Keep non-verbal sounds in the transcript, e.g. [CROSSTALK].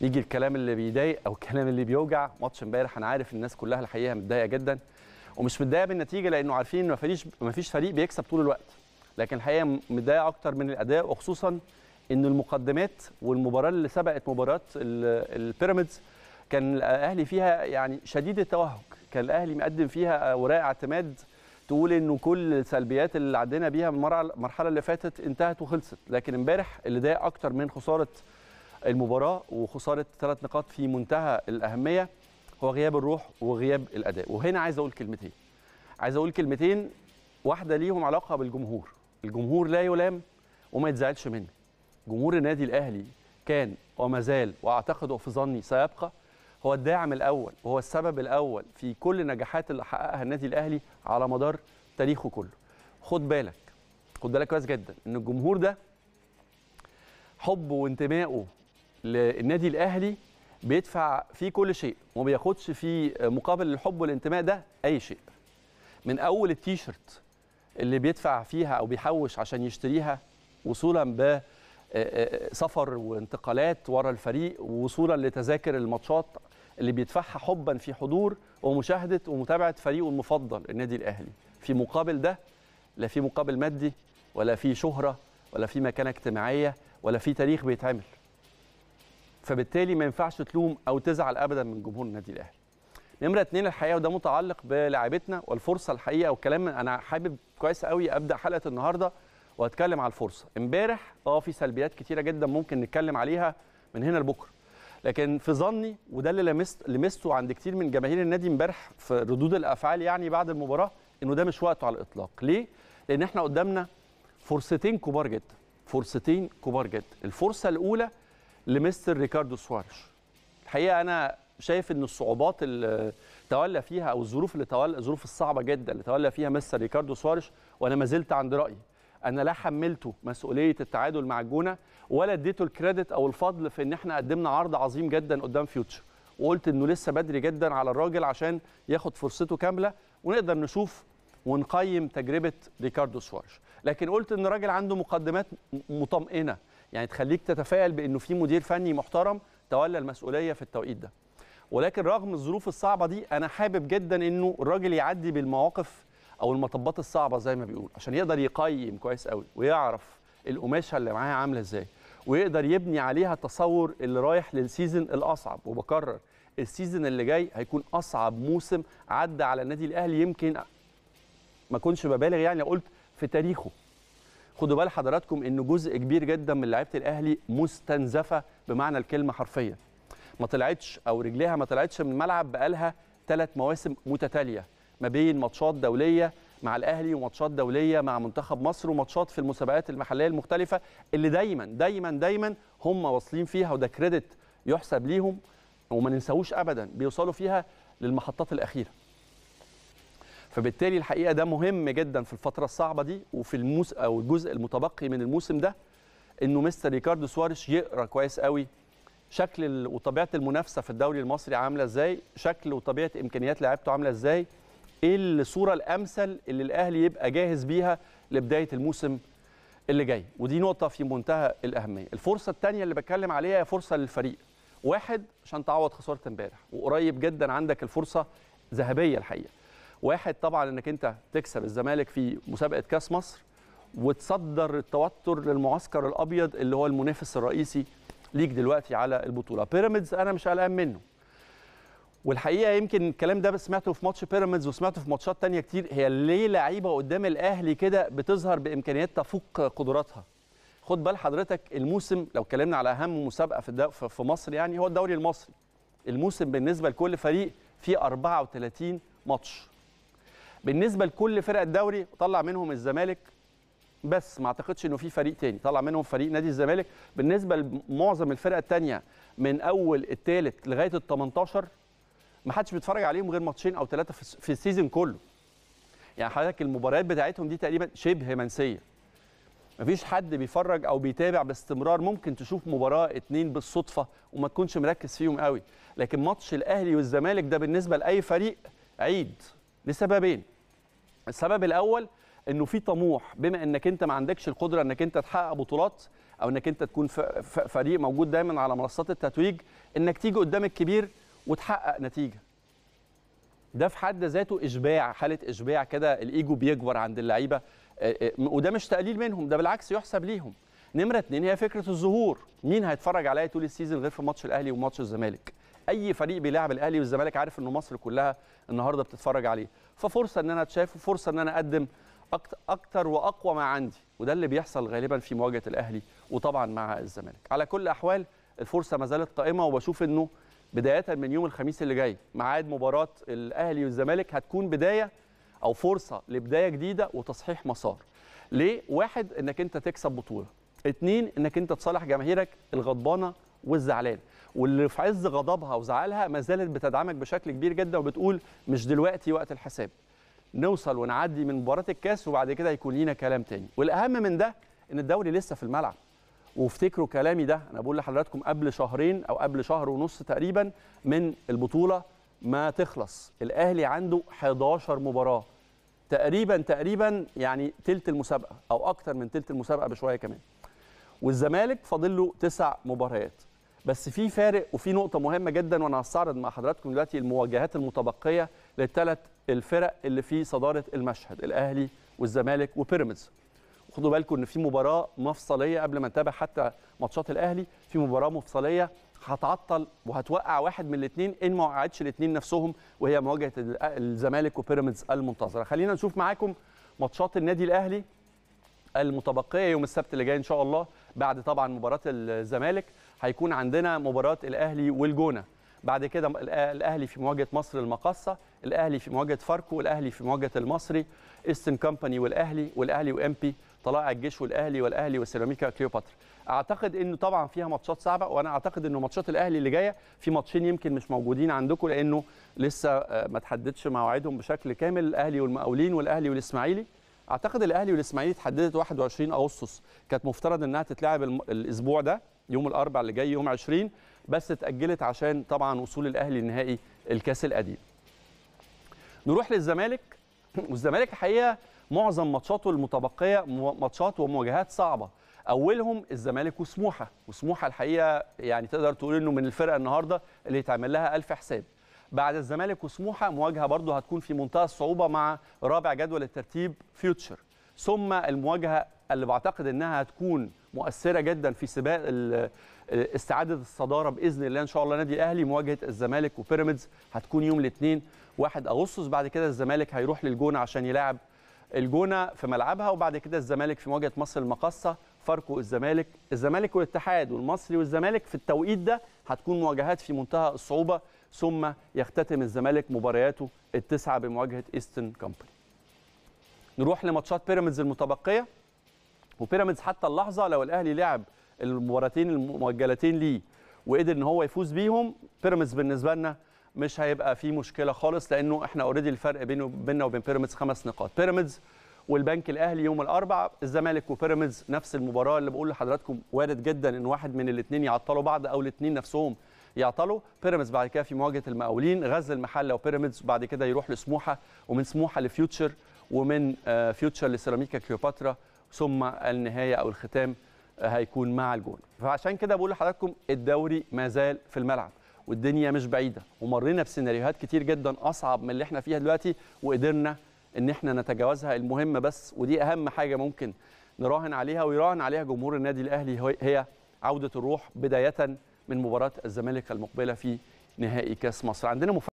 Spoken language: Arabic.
نيجي الكلام اللي بيضايق او الكلام اللي بيوجع ماتش امبارح انا عارف الناس كلها الحقيقه متضايقه جدا ومش متضايقه بالنتيجه لانه عارفين ان مفيش مفيش فريق بيكسب طول الوقت لكن الحقيقه متضايقه اكتر من الاداء وخصوصا ان المقدمات والمباراه اللي سبقت مباراه البيراميدز كان الاهلي فيها يعني شديد التوهج كان الاهلي مقدم فيها اوراق اعتماد تقول انه كل السلبيات اللي عدينا بيها المرحله اللي فاتت انتهت وخلصت لكن امبارح اللي ضايق اكتر من خساره المباراه وخساره ثلاث نقاط في منتهى الاهميه هو غياب الروح وغياب الاداء وهنا عايز اقول كلمتين عايز اقول كلمتين واحده ليهم علاقه بالجمهور الجمهور لا يلام وما يتزعلش منه جمهور النادي الاهلي كان وما زال واعتقد وفي ظني سيبقى هو الداعم الاول وهو السبب الاول في كل النجاحات اللي حققها النادي الاهلي على مدار تاريخه كله خد بالك خد بالك كويس جدا ان الجمهور ده حبه وانتمائه للنادي الاهلي بيدفع فيه كل شيء وما بياخدش فيه مقابل الحب والانتماء ده اي شيء من اول التيشيرت اللي بيدفع فيها او بيحوش عشان يشتريها وصولا ب آه، آه، سفر وانتقالات ورا الفريق ووصولا لتذاكر الماتشات اللي بيدفعها حبا في حضور ومشاهده ومتابعه فريقه المفضل النادي الاهلي في مقابل ده لا في مقابل مادي ولا في شهره ولا في مكانه اجتماعيه ولا في تاريخ بيتعمل فبالتالي ما ينفعش تلوم او تزعل ابدا من جمهور النادي الاهلي نمره اثنين الحقيقه وده متعلق بلاعبتنا والفرصه الحقيقه والكلام انا حابب كويس قوي ابدا حلقه النهارده واتكلم على الفرصه امبارح اه في سلبيات كتيره جدا ممكن نتكلم عليها من هنا لبكره لكن في ظني وده اللي لمست لمسته عند كتير من جماهير النادي امبارح في ردود الافعال يعني بعد المباراه انه ده مش وقته على الاطلاق ليه لان احنا قدامنا فرصتين كبار جدا فرصتين كبار جدا الفرصه الاولى لمستر ريكاردو سواريش الحقيقه انا شايف ان الصعوبات اللي تولى فيها او الظروف اللي تولى الظروف الصعبه جدا اللي تولى فيها مستر ريكاردو سواريش وانا ما زلت عند رايي انا لا حملته مسؤوليه التعادل مع الجونه ولا اديته الكريدت او الفضل في ان احنا قدمنا عرض عظيم جدا قدام فيوتشر وقلت انه لسه بدري جدا على الراجل عشان ياخد فرصته كامله ونقدر نشوف ونقيم تجربه ريكاردو سواريش لكن قلت ان الراجل عنده مقدمات مطمئنه يعني تخليك تتفائل بانه في مدير فني محترم تولى المسؤوليه في التوقيت ده ولكن رغم الظروف الصعبه دي انا حابب جدا انه الراجل يعدي بالمواقف او المطبات الصعبه زي ما بيقول عشان يقدر يقيم كويس قوي ويعرف القماشه اللي معاه عامله ازاي ويقدر يبني عليها التصور اللي رايح للسيزن الاصعب وبكرر السيزن اللي جاي هيكون اصعب موسم عدى على النادي الاهلي يمكن ما كنتش ببالغ يعني قلت في تاريخه خدوا بال حضراتكم ان جزء كبير جدا من لعيبه الاهلي مستنزفه بمعنى الكلمه حرفيا ما طلعتش او رجليها ما طلعتش من الملعب بقالها ثلاث مواسم متتاليه ما بين ماتشات دوليه مع الاهلي وماتشات دوليه مع منتخب مصر وماتشات في المسابقات المحليه المختلفه اللي دايما دايما دايما هم واصلين فيها وده كريدت يحسب ليهم وما ننساهوش ابدا بيوصلوا فيها للمحطات الاخيره فبالتالي الحقيقه ده مهم جدا في الفتره الصعبه دي وفي الموس او الجزء المتبقي من الموسم ده انه مستر ريكاردو سواريش يقرا كويس قوي شكل وطبيعه المنافسه في الدوري المصري عامله ازاي شكل وطبيعه امكانيات لعيبته عامله ازاي ايه الصوره الامثل اللي الاهلي يبقى جاهز بيها لبدايه الموسم اللي جاي ودي نقطه في منتهى الاهميه الفرصه الثانيه اللي بتكلم عليها هي فرصه للفريق واحد عشان تعوض خساره امبارح وقريب جدا عندك الفرصه ذهبيه الحقيقه واحد طبعا انك انت تكسب الزمالك في مسابقه كاس مصر وتصدر التوتر للمعسكر الابيض اللي هو المنافس الرئيسي ليك دلوقتي على البطوله بيراميدز انا مش قلقان منه والحقيقه يمكن الكلام ده سمعته في ماتش بيراميدز وسمعته في ماتشات تانية كتير هي ليه لعيبه قدام الاهلي كده بتظهر بامكانيات تفوق قدراتها خد بال حضرتك الموسم لو اتكلمنا على اهم مسابقه في في مصر يعني هو الدوري المصري الموسم بالنسبه لكل فريق فيه 34 ماتش بالنسبه لكل فرق الدوري طلع منهم الزمالك بس ما اعتقدش انه في فريق تاني طلع منهم فريق نادي الزمالك بالنسبه لمعظم الفرق الثانيه من اول الثالث لغايه ال 18 ما حدش بيتفرج عليهم غير ماتشين او ثلاثه في السيزون كله يعني حضرتك المباريات بتاعتهم دي تقريبا شبه منسيه مفيش حد بيفرج او بيتابع باستمرار ممكن تشوف مباراه اتنين بالصدفه وما تكونش مركز فيهم قوي لكن ماتش الاهلي والزمالك ده بالنسبه لاي فريق عيد لسببين السبب الاول انه في طموح بما انك انت ما عندكش القدره انك انت تحقق بطولات او انك انت تكون فريق موجود دايما على منصات التتويج انك تيجي قدام الكبير وتحقق نتيجه ده في حد ذاته اشباع حاله اشباع كده الايجو بيكبر عند اللعيبه آه، آه، وده مش تقليل منهم ده بالعكس يحسب ليهم نمره اتنين هي فكره الظهور مين هيتفرج عليا طول السيزون غير في ماتش الاهلي وماتش الزمالك اي فريق بيلعب الاهلي والزمالك عارف انه مصر كلها النهارده بتتفرج عليه ففرصه ان انا اتشاف وفرصه ان انا اقدم اكتر واقوى ما عندي وده اللي بيحصل غالبا في مواجهه الاهلي وطبعا مع الزمالك على كل الاحوال الفرصه ما زالت قائمه وبشوف انه بدايه من يوم الخميس اللي جاي ميعاد مباراه الاهلي والزمالك هتكون بدايه او فرصه لبدايه جديده وتصحيح مسار ليه واحد انك انت تكسب بطوله اتنين انك انت تصالح جماهيرك الغضبانه والزعلان واللي في عز غضبها وزعلها ما زالت بتدعمك بشكل كبير جدا وبتقول مش دلوقتي وقت الحساب نوصل ونعدي من مباراه الكاس وبعد كده يكون لينا كلام تاني والاهم من ده ان الدوري لسه في الملعب وافتكروا كلامي ده انا بقول لحضراتكم قبل شهرين او قبل شهر ونص تقريبا من البطوله ما تخلص الاهلي عنده 11 مباراه تقريبا تقريبا يعني تلت المسابقه او اكتر من تلت المسابقه بشويه كمان والزمالك فاضل له تسع مباريات بس في فارق وفي نقطة مهمة جدا وأنا هستعرض مع حضراتكم دلوقتي المواجهات المتبقية للثلاث الفرق اللي في صدارة المشهد الأهلي والزمالك وبيراميدز. خدوا بالكم إن في مباراة مفصلية قبل ما نتابع حتى ماتشات الأهلي في مباراة مفصلية هتعطل وهتوقع واحد من الاثنين إن ما وقعتش الاثنين نفسهم وهي مواجهة الزمالك وبيراميدز المنتظرة. خلينا نشوف معاكم ماتشات النادي الأهلي المتبقية يوم السبت اللي جاي إن شاء الله بعد طبعا مباراة الزمالك هيكون عندنا مباراه الاهلي والجونه بعد كده الاهلي في مواجهه مصر المقاصه الاهلي في مواجهه فاركو الاهلي في مواجهه المصري استن كامباني والاهلي والاهلي وام بي طلائع الجيش والاهلي والاهلي وسيراميكا كليوباترا اعتقد انه طبعا فيها ماتشات صعبه وانا اعتقد انه ماتشات الاهلي اللي جايه في ماتشين يمكن مش موجودين عندكم لانه لسه آه، ما تحددش مواعيدهم بشكل كامل الاهلي والمقاولين والاهلي والاسماعيلي اعتقد الاهلي والاسماعيلي اتحددت 21 اغسطس كانت مفترض انها تتلعب الاسبوع ده يوم الاربع اللي جاي يوم 20 بس اتاجلت عشان طبعا وصول الاهلي لنهائي الكاس القديم نروح للزمالك [CLEARS THROAT] والزمالك الحقيقه معظم ماتشاته المتبقيه ماتشات ومواجهات صعبه اولهم الزمالك وسموحه وسموحه الحقيقه يعني تقدر تقول انه من الفرقه النهارده اللي يتعمل لها الف حساب بعد الزمالك وسموحه مواجهه برضه هتكون في منتهى الصعوبه مع رابع جدول الترتيب فيوتشر ثم المواجهه اللي بعتقد انها هتكون مؤثره جدا في سباق استعاده الصداره باذن الله ان شاء الله نادي الاهلي مواجهه الزمالك وبيراميدز هتكون يوم الاثنين 1 اغسطس بعد كده الزمالك هيروح للجونه عشان يلاعب الجونه في ملعبها وبعد كده الزمالك في مواجهه مصر المقاصه فاركو الزمالك الزمالك والاتحاد والمصري والزمالك في التوقيت ده هتكون مواجهات في منتهى الصعوبه ثم يختتم الزمالك مبارياته التسعه بمواجهه ايستن كامباني نروح لماتشات بيراميدز المتبقيه وبيراميدز حتى اللحظه لو الاهلي لعب المباراتين المؤجلتين ليه وقدر ان هو يفوز بيهم بيراميدز بالنسبه لنا مش هيبقى فيه مشكله خالص لانه احنا اوريدي الفرق بينه بيننا وبين بيراميدز خمس نقاط بيراميدز والبنك الاهلي يوم الاربعاء الزمالك وبيراميدز نفس المباراه اللي بقول لحضراتكم وارد جدا ان واحد من الاثنين يعطلوا بعض او الاثنين نفسهم يعطلوا بيراميدز بعد كده في مواجهه المقاولين غزل المحله وبيراميدز بعد كده يروح لسموحه ومن سموحه لفيوتشر ومن آه، فيوتشر لسيراميكا كليوباترا ثم النهايه او الختام هيكون مع الجون فعشان كده بقول لحضراتكم الدوري ما زال في الملعب والدنيا مش بعيده ومرينا بسيناريوهات كتير جدا اصعب من اللي احنا فيها دلوقتي وقدرنا ان احنا نتجاوزها المهم بس ودي اهم حاجه ممكن نراهن عليها ويراهن عليها جمهور النادي الاهلي هي عوده الروح بدايه من مباراه الزمالك المقبله في نهائي كاس مصر عندنا